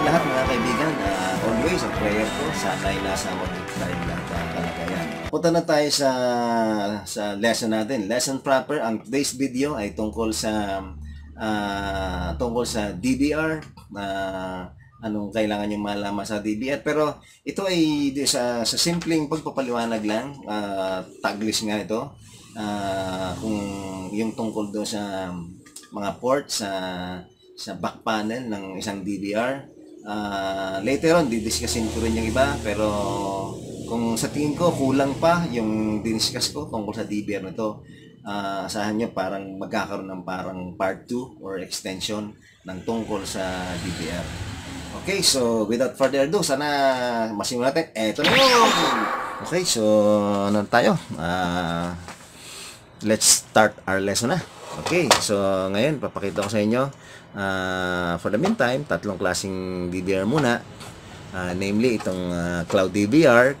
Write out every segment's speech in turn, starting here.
kayong lahat mga kaibigan. Uh, always, a prayer ko sa tayo nasa what time lang uh, ah, kalagayan. Punta na tayo sa, sa lesson natin. Lesson proper, ang today's video ay tungkol sa uh, tungkol sa DBR na uh, anong kailangan nyo malaman sa DBR. Pero ito ay sa, sa simpleng pagpapaliwanag lang, uh, taglis nga ito, uh, kung yung tungkol doon sa mga ports sa sa back panel ng isang DVR Uh, later on, didiscussin ko rin yung iba, pero kung sa tingin ko, kulang pa yung diniscuss ko tungkol sa DBR na to. Uh, asahan nyo parang magkakaroon ng parang part 2 or extension ng tungkol sa DBR. Okay, so without further ado, sana masimulan natin. Eto na yun! Okay, so ano tayo? Uh, let's start our lesson na. Okay, so ngayon papakita ko sa inyo Uh, for the meantime, tatlong klaseng DVR muna. Uh, namely, itong uh, cloud DVR.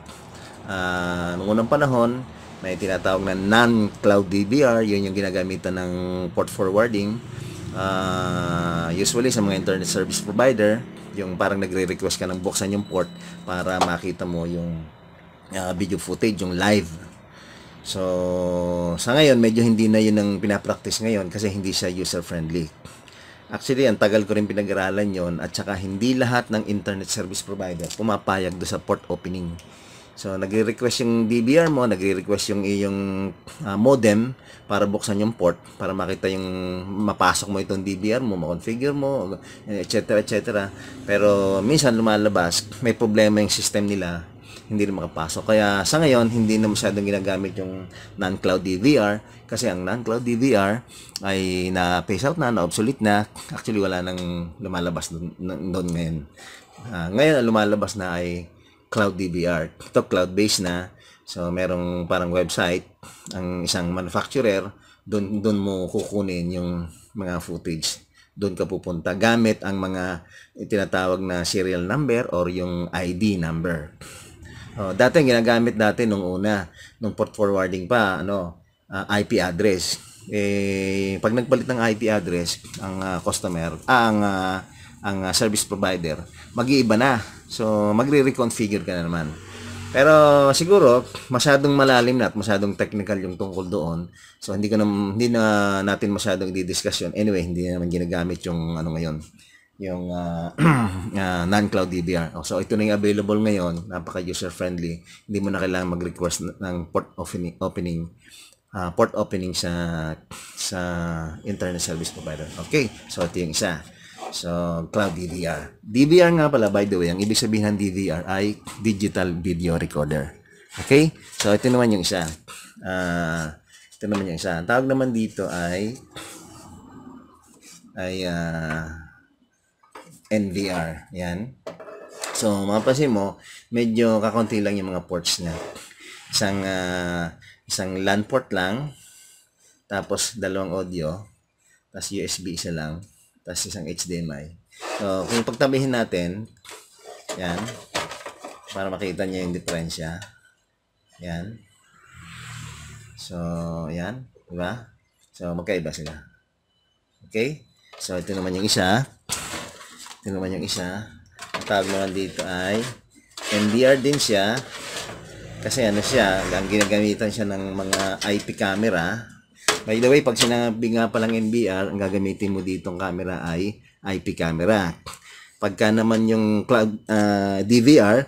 Uh, noong unang panahon, may tinatawag na non-cloud DVR. Yun yung ginagamitan ng port forwarding. Uh, usually, sa mga internet service provider, yung parang nagre-request ka ng buksan yung port para makita mo yung uh, video footage, yung live So, sa ngayon, medyo hindi na yun ang pinapractice ngayon kasi hindi siya user-friendly. Actually, ang tagal ko rin pinag-aralan yon at saka hindi lahat ng internet service provider pumapayag do sa port opening. So, nagre-request yung DVR mo, nagre-request yung iyong uh, modem para buksan yung port, para makita yung mapasok mo itong DVR mo, ma-configure mo, etc. etc. Pero minsan lumalabas, may problema yung system nila hindi na makapasok. Kaya sa ngayon, hindi na masyadong ginagamit yung non-cloud DVR kasi ang non-cloud DVR ay na-phase out na, na-obsolete na. Actually, wala nang lumalabas doon ngayon. Uh, ngayon, ang lumalabas na ay cloud DVR. Ito, cloud-based na. So, merong parang website, ang isang manufacturer, doon, doon mo kukunin yung mga footage doon ka pupunta gamit ang mga eh, tinatawag na serial number or yung ID number. Oh, dati yung ginagamit natin nung una, nung port forwarding pa, ano, uh, ah, IP address. Eh, pag nagpalit ng IP address ang uh, customer, ah, ang uh, ang uh, service provider, mag-iiba na. So, magre-reconfigure ka na naman. Pero siguro masyadong malalim na at masyadong technical yung tungkol doon. So hindi ko na hindi na natin masyadong di-discuss yun. Anyway, hindi na naman ginagamit yung ano ngayon yung uh, uh, non-cloud DVR. So ito na yung available ngayon, napaka user friendly. Hindi mo na kailangan mag-request ng port opening opening uh, ah, port opening sa sa internet service provider. Okay. So ito yung isa. So cloud DVR. DVR nga pala by the way, ang ibig sabihin ng DVR ay digital video recorder. Okay? So ito naman yung isa. Uh, ito naman yung isa. Ang tawag naman dito ay ay uh, NVR. Yan. So, mapapansin mo, medyo kakonti lang yung mga ports niya. Isang, uh, isang LAN port lang, tapos dalawang audio, tapos USB isa lang, tapos isang HDMI. So, kung pagtabihin natin, yan, para makita niya yung diferensya. Yan. So, yan. Diba? So, magkaiba sila. Okay? So, ito naman yung isa. Ito naman yung isa. Ang tawag naman dito ay MDR din siya. Kasi ano siya, ang ginagamitan siya ng mga IP camera. By the way, pag sinabi nga palang MDR, ang gagamitin mo dito ang camera ay IP camera. Pagka naman yung cloud uh, ah, DVR,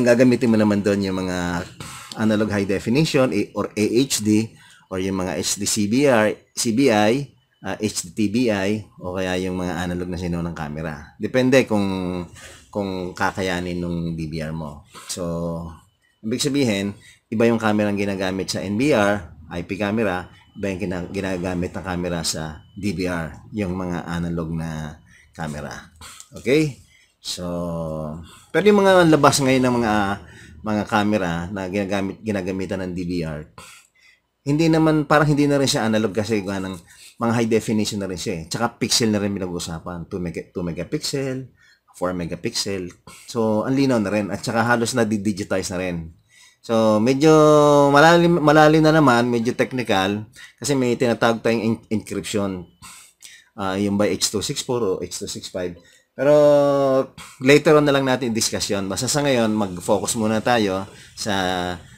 ang gagamitin mo naman doon yung mga analog high definition or AHD or yung mga HD CBR, CBI uh, ah, HDTVI o kaya yung mga analog na sino ng camera. Depende kung kung kakayanin nung DVR mo. So, ibig sabihin, iba yung camera ang ginagamit sa NBR, IP camera, iba yung ginagamit na camera sa DVR, yung mga analog na camera. Okay? So, pero yung mga labas ngayon ng mga mga camera na ginagamit ginagamitan ng DVR, hindi naman parang hindi na rin siya analog kasi ng mga high definition na rin siya eh. Tsaka pixel na rin pinag-uusapan. 2, mega, 2 megapixel, 4 megapixel. So, ang linaw na rin. At tsaka halos na digitize na rin. So, medyo malalim, malalim na naman, medyo technical, kasi may tinatawag tayong en- encryption. Uh, yung by X264 o X265. Pero, later on na lang natin i-discuss Basta sa ngayon, mag-focus muna tayo sa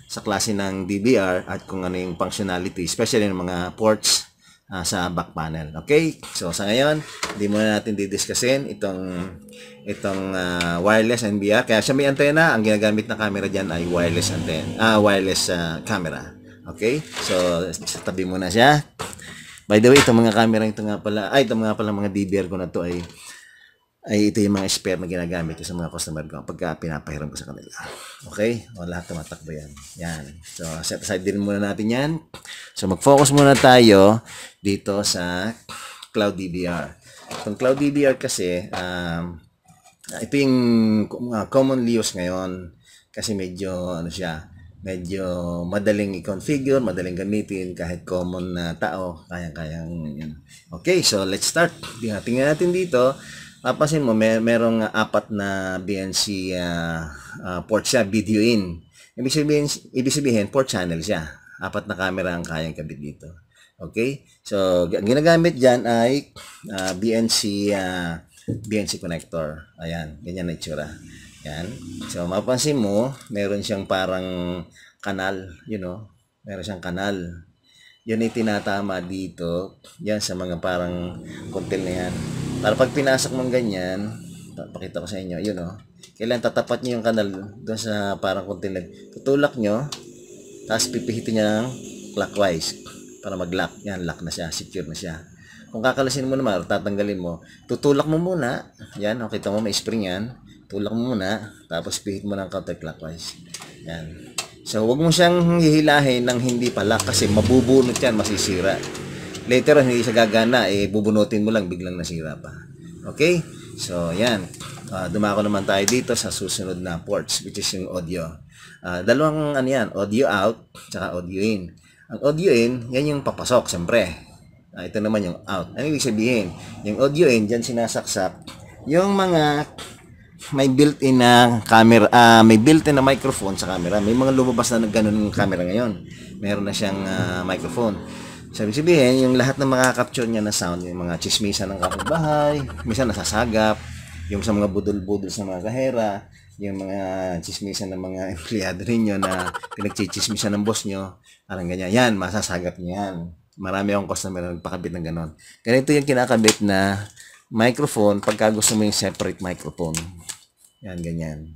sa klase ng DVR at kung ano yung functionality, especially ng mga ports uh, sa back panel. Okay? So sa ngayon, hindi muna natin didiskusin itong itong uh, wireless NBR. Kaya siya may antena, ang ginagamit na camera diyan ay wireless antena, uh, wireless uh, camera. Okay? So sa tabi muna siya. By the way, itong mga camera ito nga pala, ay itong mga pala mga DVR ko na to ay ay ito yung mga spare na ginagamit sa mga customer ko pagka pinapahiram ko sa kanila. Okay? O lahat tumatakbo yan. Yan. So, set aside din muna natin yan. So, mag-focus muna tayo dito sa Cloud DBR. Itong Cloud DBR kasi, um, ito yung uh, commonly used ngayon kasi medyo, ano siya, medyo madaling i-configure, madaling gamitin kahit common na tao, kaya-kayang yan. Okay, so let's start. Tingnan natin dito napansin mo, may, merong uh, apat na BNC uh, ah, uh, ah, port siya, video in. Ibig sabihin, ibig sabihin, port channel siya. Apat na camera ang kayang kabit dito. Okay? So, ang ginagamit dyan ay uh, ah, BNC uh, BNC connector. Ayan, ganyan na itsura. Ayan. So, mapansin mo, meron siyang parang kanal, you know, meron siyang kanal yun ay tinatama dito. Yan, sa mga parang kontil na yan. Para pag pinasok mong ganyan, pakita ko sa inyo, yun Oh, kailan tatapat nyo yung kanal doon sa parang kontil na. Tutulak nyo, tapos pipihitin nyo ng clockwise para mag-lock. Yan, lock na siya, secure na siya. Kung kakalasin mo naman, tatanggalin mo, tutulak mo muna. Yan, o, oh, kita mo, may spring yan. Tulak mo muna, tapos pihit mo ng counterclockwise. Yan. So, huwag mo siyang hihilahin ng hindi pala kasi mabubunot yan, masisira. Later, hindi siya gagana, eh, bubunutin mo lang, biglang nasira pa. Okay? So, yan. Uh, dumako naman tayo dito sa susunod na ports, which is yung audio. Uh, dalawang, ano yan, audio out, tsaka audio in. Ang audio in, yan yung papasok, siyempre. Uh, ito naman yung out. Ano ibig sabihin? Yung audio in, dyan sinasaksak yung mga may built-in na camera, uh, may built-in na microphone sa camera. May mga lumabas na ganun ng camera ngayon. Meron na siyang uh, microphone. Sabi sabihin, yung lahat ng capture niya na sound, yung mga chismisa ng kapitbahay, minsan nasasagap, yung sa mga budol-budol sa mga kahera, yung mga chismisa ng mga empleyado rin ninyo na pinagchichismisa ng boss nyo, parang ganyan, yan, masasagap niya yan. Marami akong customer na nagpakabit ng ganon. Ganito yung kinakabit na microphone pagka gusto mo yung separate microphone. Yan, ganyan.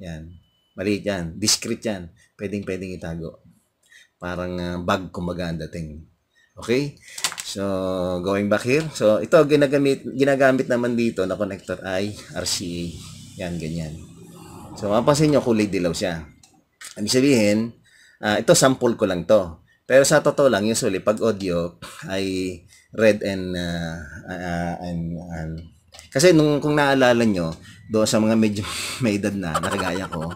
Yan. Maliit yan. Discreet yan. Pwedeng-pwedeng itago. Parang uh, bag kumbaga ang dating. Okay? So, going back here. So, ito ginagamit, ginagamit naman dito na connector ay RCA. Yan, ganyan. So, mapapansin nyo kulay dilaw siya. Ibig sabihin, uh, ito sample ko lang to. Pero sa totoo lang, usually, pag audio ay red and, uh, uh, and, and kasi nung kung naalala nyo, doon sa mga medyo may edad na, nakagaya ko,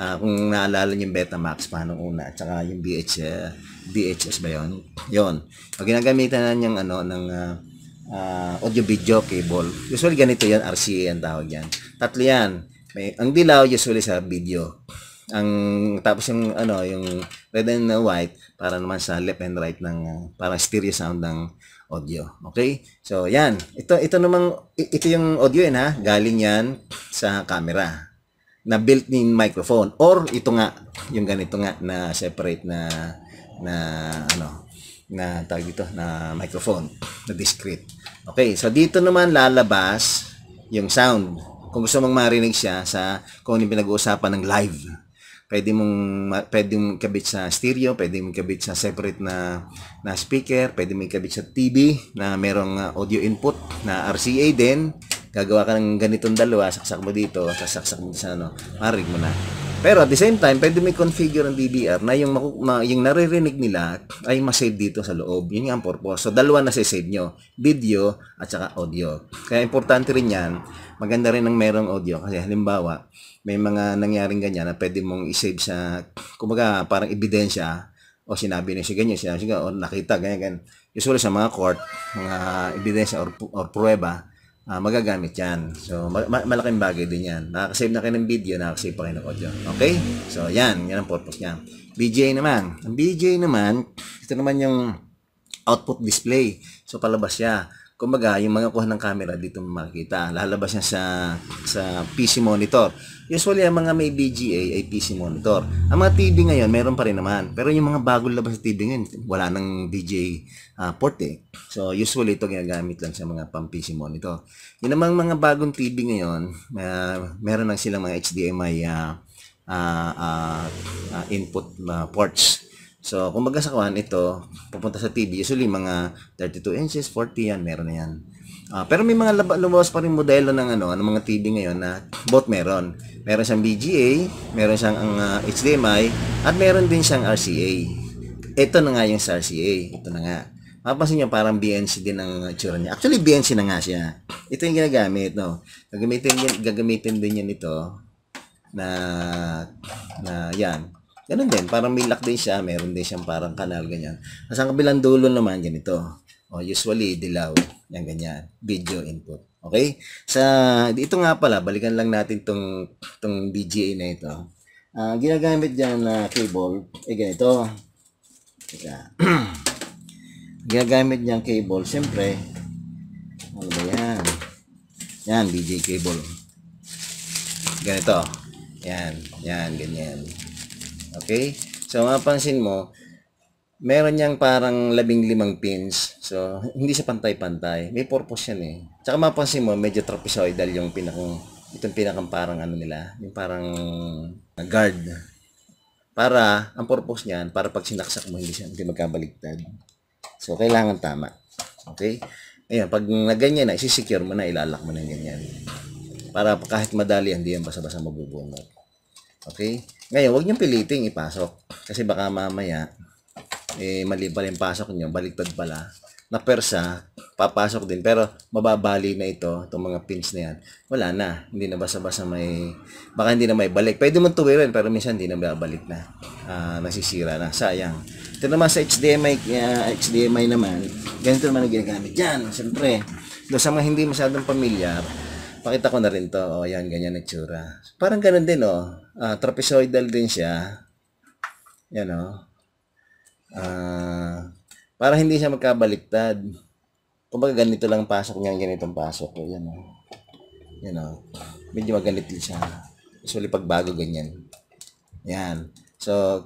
uh, kung naalala nyo yung Betamax pa nung una, at saka yung VH, uh, VHS ba yun? Yun. Pag ginagamitan na niyang ano, ng uh, uh, audio-video cable, usually ganito yan, RCA ang tawag yan. Tatlo yan. May, ang dilaw usually sa video. Ang, tapos yung, ano, yung red and white, para naman sa left and right ng uh, ah, para stereo sound ng audio. Okay? So, yan. Ito ito namang ito yung audio yan eh, ha. Galing yan sa camera na built-in microphone or ito nga yung ganito nga na separate na na ano na tawag dito na microphone na discrete. Okay, so dito naman lalabas yung sound. Kung gusto mong marinig siya sa kung ano pinag-uusapan ng live pwede mong pwede mong kabit sa stereo, pwede mong kabit sa separate na na speaker, pwede mong kabit sa TV na merong uh, audio input na RCA din. Gagawa ka ng ganitong dalawa, saksak mo dito, sasaksak mo sa ano, marig mo na. Pero at the same time, pwede may configure ang DVR na yung, maku- ma- yung naririnig nila ay masave dito sa loob. Yun nga ang purpose. So, dalawa na save nyo. Video at saka audio. Kaya importante rin yan maganda rin ang merong audio kasi halimbawa may mga nangyaring ganyan na pwede mong isave sa kumbaga parang ebidensya o sinabi niya siya ganyan, sinabi siya o nakita ganyan ganyan. Usually sa mga court, mga ebidensya or, or pruweba, uh, magagamit yan. So, ma- ma- malaking bagay din yan. Nakakasave na kayo ng video, nakakasave pa kayo ng audio. Okay? So, yan. Yan ang purpose niya. BJ naman. Ang BJ naman, ito naman yung output display. So, palabas siya. Kumbaga, yung mga kuha ng camera dito makikita. Lalabas niya sa, sa PC monitor. Usually, ang mga may BGA ay PC monitor. Ang mga TV ngayon, meron pa rin naman. Pero yung mga bagong labas sa TV ngayon, wala nang BGA uh, ah, port eh. So, usually ito ginagamit lang sa mga pang PC monitor. Yung namang mga bagong TV ngayon, uh, meron lang silang mga HDMI uh, ah, uh, uh, uh, input uh, ports So, kumbaga sa kwan, ito, pupunta sa TV, usually mga 32 inches, 40 yan, meron na yan. Uh, pero may mga lab- lumabas pa rin modelo ng ano, ng mga TV ngayon na both meron. Meron siyang BGA, meron siyang uh, ah, HDMI, at meron din siyang RCA. Ito na nga yung sa RCA, ito na nga. Mapapansin nyo, parang BNC din ang itsura niya. Actually, BNC na nga siya. Ito yung ginagamit, no? Gagamitin, gagamitin din yan ito na na yan Ganun din, parang may lock din siya, meron din siyang parang kanal, ganyan. Tapos ang kabilang dulo naman, ganito. O, oh, usually, dilaw, yan ganyan, video input. Okay? Sa, ito nga pala, balikan lang natin tong, tong BGA na ito. Uh, ginagamit dyan na uh, cable, eh ganito. Teka. ginagamit dyan cable, syempre, ano ba yan? Yan, BGA cable. Ganito. Yan, yan, ganyan. Okay? So, mapansin mo, meron niyang parang labing limang pins. So, hindi siya pantay-pantay. May purpose yan eh. Tsaka mapansin mo, medyo trapezoidal yung pinakang, itong pinakang parang ano nila, yung parang guard. Para, ang purpose niyan, para pag sinaksak mo, hindi siya hindi magkabaligtad. So, kailangan tama. Okay? Ayan, pag na ganyan na, isisecure mo na, ilalak mo na ganyan. Para kahit madali, hindi yan basa-basa mabubunot. Okay? Ngayon, huwag niyong piliting ipasok. Kasi baka mamaya, eh, mali pala yung pasok niyo, Baligtad pala. Na persa, papasok din. Pero mababali na ito, itong mga pins na yan. Wala na. Hindi na basa-basa may, baka hindi na may balik. Pwede mo tuwirin, pero minsan hindi na babalik na. Uh, nasisira na. Sayang. Ito naman sa HDMI, uh, ah, HDMI naman, ganito naman ang ginagamit dyan. Siyempre, doon sa mga hindi masyadong pamilyar, pakita ko na rin to. O, oh, yan, ganyan na tsura. Parang ganun din, oh Uh, trapezoidal din siya. Yan o. Uh, ah, para hindi siya magkabaliktad. Kumbaga ganito lang pasok niya, ganitong pasok. Yan o. Oh. Yan o. Oh. Medyo magalit din siya. Usually pagbago ganyan. Yan. So,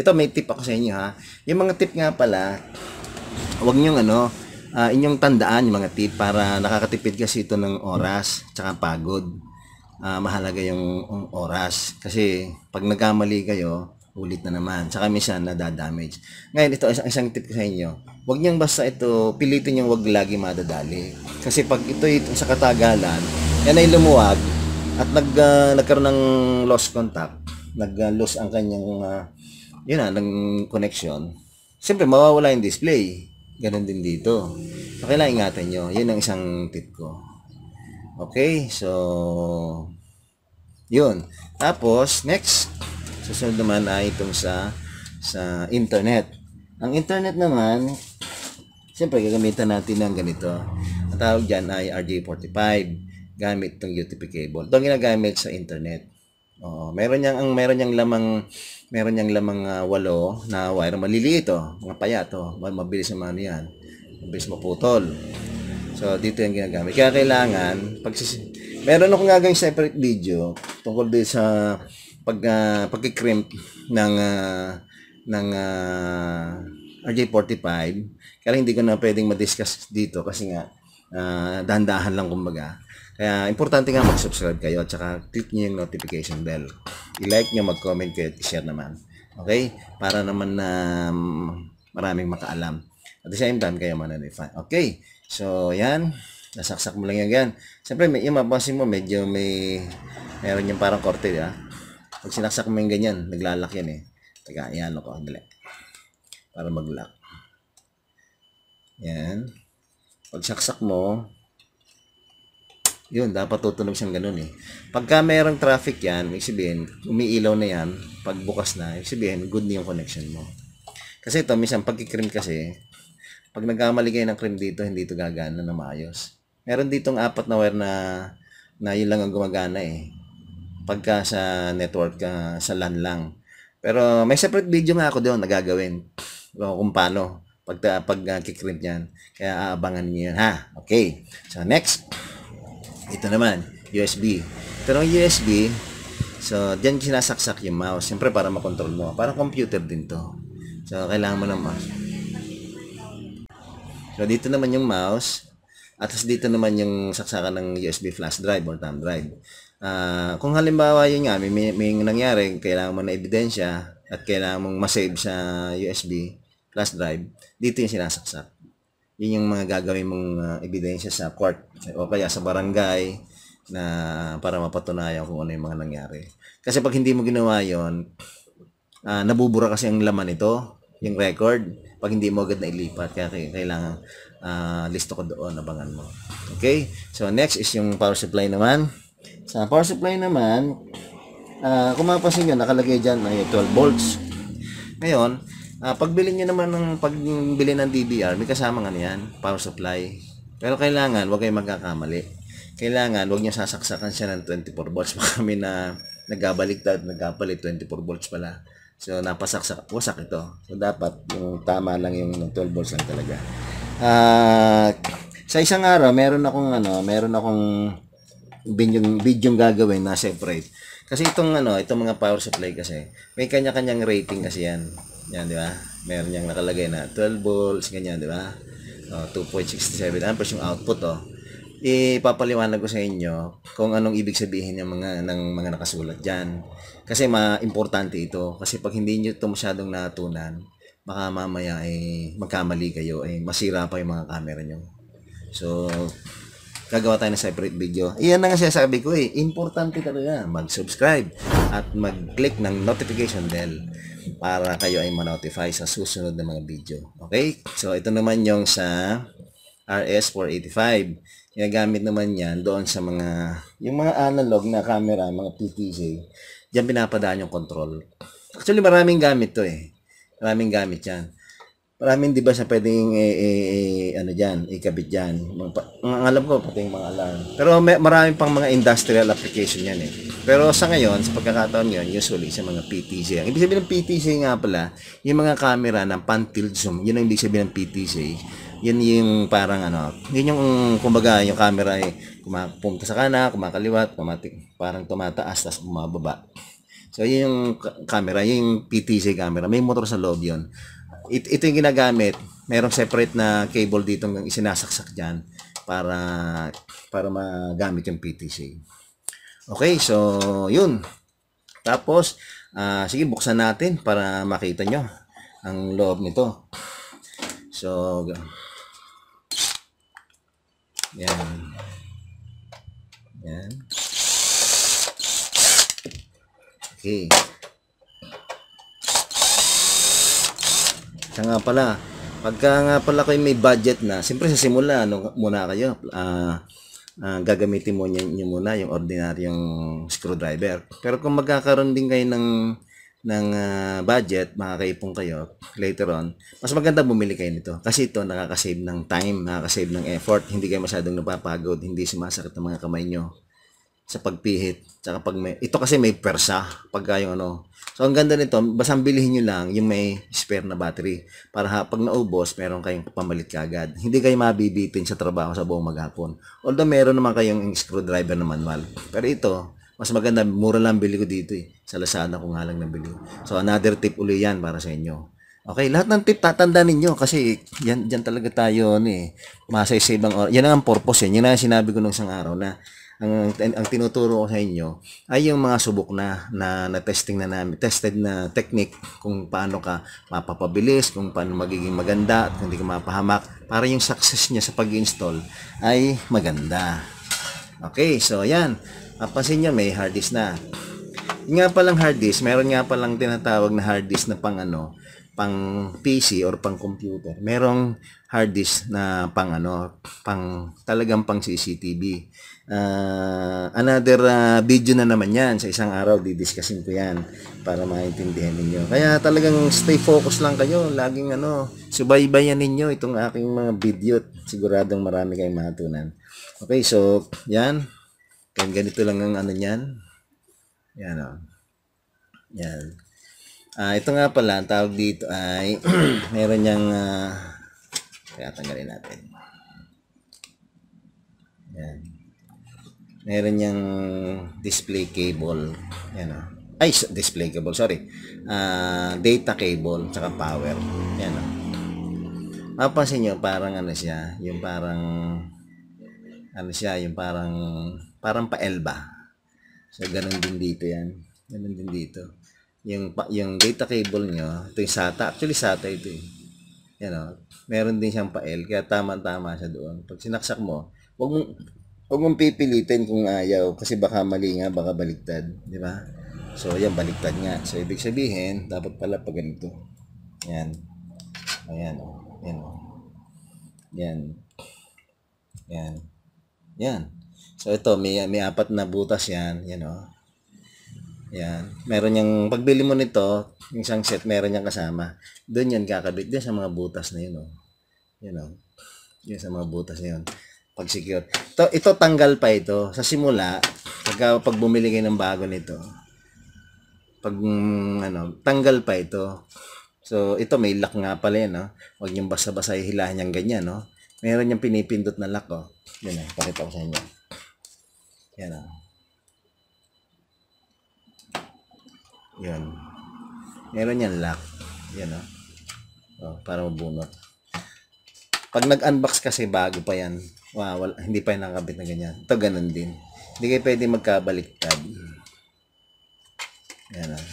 ito may tip ako sa inyo ha. Yung mga tip nga pala, wag niyo ano, uh, inyong tandaan yung mga tip para nakakatipid kasi ito ng oras tsaka pagod uh, mahalaga yung, yung oras. Kasi pag nagkamali kayo, ulit na naman. saka minsan nadadamage. Ngayon, ito isang, isang tip ko sa inyo. Huwag niyang basta ito, pilitin niyang huwag lagi madadali. Kasi pag ito, ito sa katagalan, yan ay lumuwag at nag, uh, nagkaroon ng lost contact, nag-lose ah, uh, ang kanyang, uh, yun na, ng connection. Siyempre, mawawala yung display. ganun din dito. So, kailangan ingatan nyo. Yun ang isang tip ko. Okay, so, yun. Tapos, next, susunod naman ay itong sa, sa internet. Ang internet naman, siyempre gagamitan natin ng ganito. Ang tawag diyan ay RJ45 gamit tong UTP cable. Tong ginagamit sa internet. Oh, meron yang ang meron yang lamang meron yang lamang uh, na wire maliliit oh, mga paya to, oh. mabilis naman ano 'yan. Mabilis maputol. So, dito yung ginagamit. Kaya kailangan, pag meron akong gagawin separate video tungkol din sa pag, uh, ah, pagkikrimp ng uh, ng uh, ah, RJ45. Kaya hindi ko na pwedeng ma-discuss dito kasi nga uh, dahan-dahan lang kumbaga. Kaya importante nga mag-subscribe kayo at saka click niyo yung notification bell. I-like niyo, mag-comment kayo at i-share naman. Okay? Para naman na um, maraming makaalam. At the same time, kayo mananify. Okay? So, yan. Nasaksak mo lang yan. yan. Siyempre, may, yung mapasin mo, medyo may, meron yung parang korte, ha? Pag sinaksak mo yung ganyan, naglalak yan, eh. Taga, yan ako, dali. Para maglak. Yan. Pag saksak mo, yun, dapat tutunog siyang ganun, eh. Pagka mayroong traffic yan, ibig sabihin, umiilaw na yan, pag bukas na, ibig sabihin, good na yung connection mo. Kasi ito, minsan, pagkikrim kasi, pag nagkamali kayo ng cream dito, hindi ito gagana na maayos. Meron ditong apat na wire na, na yun lang ang gumagana eh. Pagka sa network, uh, sa LAN lang. Pero may separate video nga ako doon na gagawin. Kung paano. Pag, pag uh, ah, kikrimp yan. Kaya aabangan niyo yan ha. Okay. So next. Ito naman. USB. Pero USB, so diyan sinasaksak yung mouse. Siyempre para makontrol mo. Parang computer din to. So kailangan mo ng mouse. So, dito naman yung mouse. At dito naman yung saksakan ng USB flash drive or thumb drive. Uh, kung halimbawa yun nga, may, may, nangyari, kailangan mo na ebidensya at kailangan mong masave sa USB flash drive, dito yung sinasaksak. Yun yung mga gagawin mong uh, ebidensya sa court o kaya sa barangay na para mapatunayan kung ano yung mga nangyari. Kasi pag hindi mo ginawa yon uh, ah, nabubura kasi ang laman nito, yung record pag hindi mo agad nailipat. Kaya kailangan uh, listo ko doon, abangan mo. Okay? So, next is yung power supply naman. Sa power supply naman, uh, kung mapapansin nyo, nakalagay dyan may 12 volts. Ngayon, uh, pagbili nyo naman ng pagbili ng DDR, may kasama nga yan, power supply. Pero kailangan, huwag kayong magkakamali. Kailangan, huwag nyo sasaksakan siya ng 24 volts. Baka kami na nagabaliktad, nagkapalit 24 volts pala. So, napasaksak, wasak ito. So, dapat yung tama lang yung 12 volts lang talaga. Uh, sa isang araw, meron akong ano, meron akong bidyong, video gagawin na separate. Kasi itong ano, itong mga power supply kasi, may kanya-kanyang rating kasi yan. Yan, di ba? Meron yang nakalagay na 12 volts, ganyan, di ba? Oh, 2.67 amperes yung output, oh ipapaliwanag ko sa inyo kung anong ibig sabihin ng mga ng mga nakasulat diyan. Kasi ma-importante ito kasi pag hindi niyo ito masyadong natunan, baka mamaya ay eh, magkamali kayo ay eh, masira pa yung mga camera niyo. So gagawa tayo ng separate video. Iyan na nga sabi ko eh, importante talaga mag-subscribe at mag-click ng notification bell para kayo ay ma-notify sa susunod na mga video. Okay? So ito naman yung sa RS485. Ginagamit naman yan doon sa mga, yung mga analog na camera, mga PTZ, diyan pinapadaan yung control. Actually, maraming gamit to eh. Maraming gamit yan. Maraming 'di ba sa pwedeng eh, eh, eh, ano diyan, ikabit diyan. Ang alam ko pati yung mga alarm. Pero may maraming pang mga industrial application 'yan eh. Pero sa ngayon, sa pagkakataon ngayon, usually sa mga PTC. Ang ibig sabihin ng PTC nga pala, yung mga camera ng pan-tilt zoom, yun ang ibig sabihin ng PTC. Yan yung parang ano, yun yung kumbaga yung camera ay eh, kumapunta sa kanan, kumakaliwa, kumatik, parang tumataas tapos bumababa. So yun yung camera, yun yung PTC camera. May motor sa loob yun it, ito yung ginagamit. Merong separate na cable dito ng isinasaksak dyan para para magamit yung PTC. Okay, so yun. Tapos, uh, sige buksan natin para makita nyo ang loob nito. So, yan. Yan. Okay. Siya nga pala. Pagka nga pala kayo may budget na, siyempre sa simula, ano, muna kayo, uh, uh, gagamitin mo niya, niyo muna yung ordinaryong screwdriver. Pero kung magkakaroon din kayo ng ng uh, budget, makakaipon kayo later on, mas maganda bumili kayo nito. Kasi ito, nakakasave ng time, nakakasave ng effort, hindi kayo masyadong napapagod, hindi sumasakit ang mga kamay nyo sa pagpihit. sa pag may, ito kasi may persa, pag yung ano. So, ang ganda nito, basta bilhin niyo lang yung may spare na battery para ha, pag naubos, meron kayong papamalit kagad. Hindi kayo mabibitin sa trabaho sa buong maghapon. Although, meron naman kayong screwdriver na manual. Pero ito, mas maganda, mura lang bili ko dito eh. Sa Lazada ko nga lang nabili. So, another tip uli yan para sa inyo. Okay, lahat ng tip tatandaan ninyo kasi yan, yan talaga tayo ano eh. Masay-save ang oras. Yan ang purpose yan. Eh. Yan ang sinabi ko nung isang araw na ang, ang tinuturo ko sa inyo ay yung mga subok na, na na testing na namin tested na technique kung paano ka mapapabilis kung paano magiging maganda at hindi ka mapahamak para yung success niya sa pag-install ay maganda okay so ayan. napansin nyo may hard disk na yung nga lang hard disk meron nga pa lang tinatawag na hard disk na pang ano pang PC or pang computer merong hard disk na pang ano pang talagang pang CCTV uh, another uh, video na naman yan sa isang araw didiscusin ko yan para maintindihan ninyo kaya talagang stay focused lang kayo laging ano subaybayan ninyo itong aking mga video siguradong marami kayong matutunan okay so yan kaya ganito lang ang ano niyan yan o oh. yan uh, ito nga pala ang tawag dito ay meron niyang uh, kaya tanggalin natin yan meron niyang display cable. Yan oh. Ah. Ay, display cable, sorry. Uh, data cable, tsaka power. Yan o. Ah. Mapansin nyo, parang ano siya, yung parang, ano siya, yung parang, parang paelba. So, ganun din dito yan. Ganun din dito. Yung, yung data cable nyo, ito yung SATA. Actually, SATA ito eh. Yan o. Meron din siyang pael, kaya tama-tama siya doon. Pag sinaksak mo, wag mong, Huwag mong pipilitin kung ayaw kasi baka mali nga, baka baligtad, di ba? So, yan, baligtad nga. So, ibig sabihin, dapat pala pag ganito. Yan. Ayan, Oh. Yan, Oh. Yan. Yan. Yan. So, ito, may, may apat na butas yan. Yan, Oh. Yan. Meron yung, pagbili mo nito, yung isang set, meron yung kasama. Doon yan kakabit. Doon sa mga butas na yun, Oh. Yan, Oh. Yan sa mga butas na yun pag secure. Ito, ito tanggal pa ito. Sa simula, pag, pag bumili kayo ng bago nito, pag mm, ano, tanggal pa ito. So, ito may lock nga pala yan, no? Huwag niyong basta-basta hilahan niyang ganyan, no? Meron yang pinipindot na lock, oh. Yan na, oh, pakita ko sa inyo. Yan, oh. Yan. Meron yang lock. Yan, oh. oh para mabunot. Pag nag-unbox kasi bago pa yan, Wow, wala, hindi pa yung nakakabit na ganyan. Ito ganun din. Hindi kayo pwede magkabaliktad. Yan o. Ah.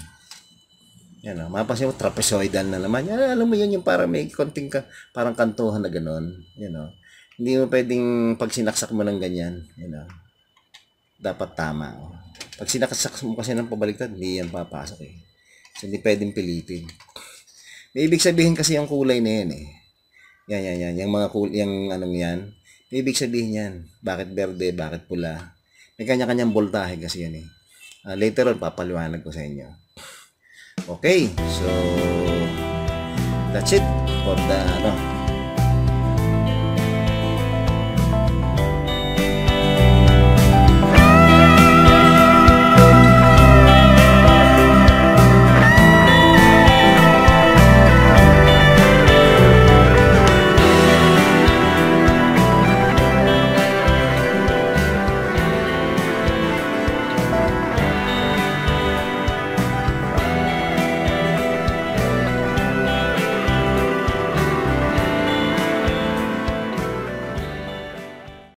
Yan o. Ah. Mapasin mo, trapezoidal na naman. Yan, alam mo yun yung para may konting ka, parang kantuhan na ganun. Yan o. Ah. Hindi mo pwedeng pag sinaksak mo ng ganyan. Yan o. Dapat tama o. Oh. Pag sinaksak mo kasi ng pabaliktad, hindi yan papasok eh. So, hindi pwedeng pilitin. May ibig sabihin kasi yung kulay na yan eh. Yan, yan, yan. Yung mga kulay, yung anong yan Ibig sabihin yan, bakit berde, bakit pula. May kanya-kanyang boltahe kasi yan eh. Uh, later on, papaliwanag ko sa inyo. Okay, so that's it for the, ano,